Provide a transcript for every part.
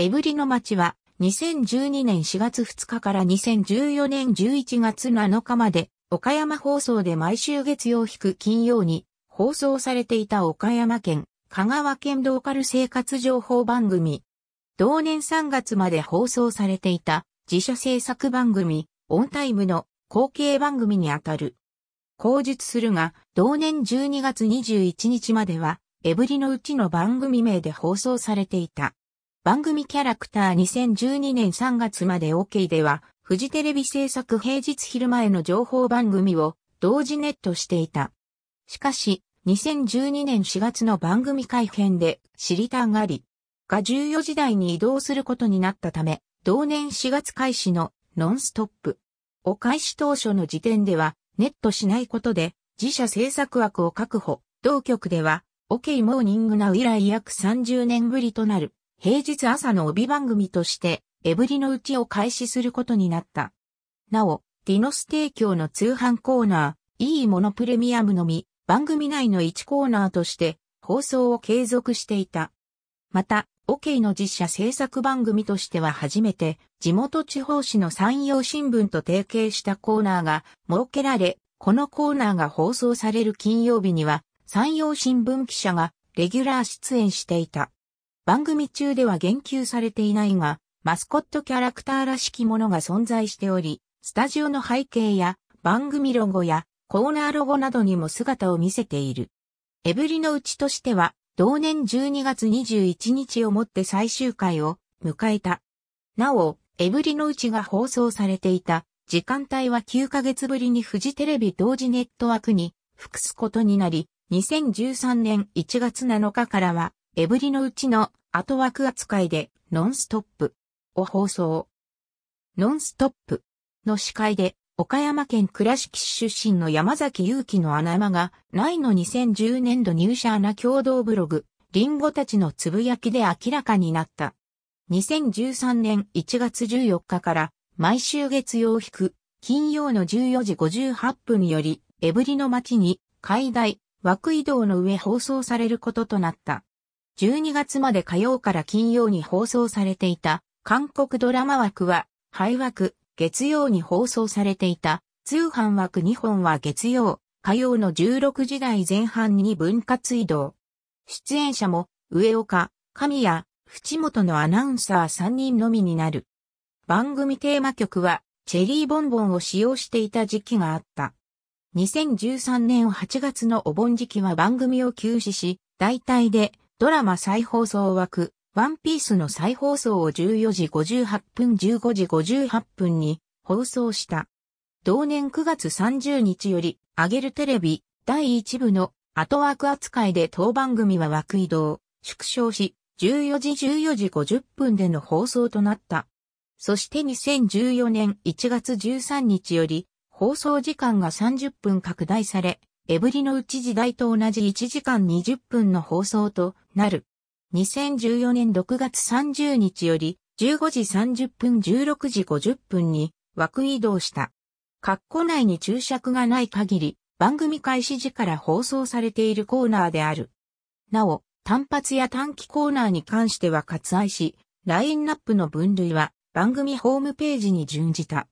エブリの町は2012年4月2日から2014年11月7日まで岡山放送で毎週月曜引く金曜に放送されていた岡山県香川県ローカル生活情報番組。同年3月まで放送されていた自社制作番組オンタイムの後継番組にあたる。口述するが、同年12月21日まではエブリのうちの番組名で放送されていた。番組キャラクター2012年3月まで OK では、フジテレビ制作平日昼前の情報番組を同時ネットしていた。しかし、2012年4月の番組改編で知りたがり、が14時台に移動することになったため、同年4月開始のノンストップを開始当初の時点ではネットしないことで自社制作枠を確保、同局では OK モーニングナウ以来約30年ぶりとなる平日朝の帯番組として、エブリのうちを開始することになった。なお、ディノス提供の通販コーナー、いいものプレミアムのみ、番組内の1コーナーとして、放送を継続していた。また、オケイの実写制作番組としては初めて、地元地方紙の山陽新聞と提携したコーナーが設けられ、このコーナーが放送される金曜日には、山陽新聞記者がレギュラー出演していた。番組中では言及されていないが、マスコットキャラクターらしきものが存在しており、スタジオの背景や番組ロゴやコーナーロゴなどにも姿を見せている。エブリのうちとしては、同年12月21日をもって最終回を迎えた。なお、エブリのうちが放送されていた時間帯は9ヶ月ぶりにフジテレビ同時ネットワークに服すことになり、2013年1月7日からはエブリのうちの後枠扱いでノンストップを放送。ノンストップの司会で岡山県倉敷市出身の山崎祐樹の穴山が、ないの2010年度入社穴共同ブログ、リンゴたちのつぶやきで明らかになった。2013年1月14日から、毎週月曜引く、金曜の14時58分より、エブリの街に、海大、枠移動の上放送されることとなった。12月まで火曜から金曜に放送されていた、韓国ドラマ枠は、廃枠、月曜に放送されていた、通販枠2本は月曜、火曜の16時台前半に分割移動。出演者も、上岡、神谷、淵本のアナウンサー3人のみになる。番組テーマ曲は、チェリーボンボンを使用していた時期があった。2013年8月のお盆時期は番組を休止し、大体でドラマ再放送枠、ワンピースの再放送を14時58分15時58分に放送した。同年9月30日より、あげるテレビ第1部の後枠扱いで当番組は枠移動、縮小し、14時14時50分での放送となった。そして2014年1月13日より、放送時間が30分拡大され、エブリのうち時代と同じ1時間20分の放送となる。2014年6月30日より15時30分16時50分に枠移動した。括弧内に注釈がない限り、番組開始時から放送されているコーナーである。なお、単発や短期コーナーに関しては割愛し、ラインナップの分類は番組ホームページに準じた。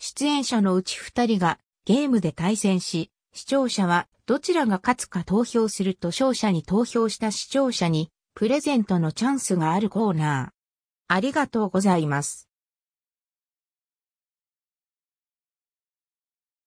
出演者のうち2人がゲームで対戦し、視聴者はどちらが勝つか投票すると勝者に投票した視聴者にプレゼントのチャンスがあるコーナー。ありがとうございます。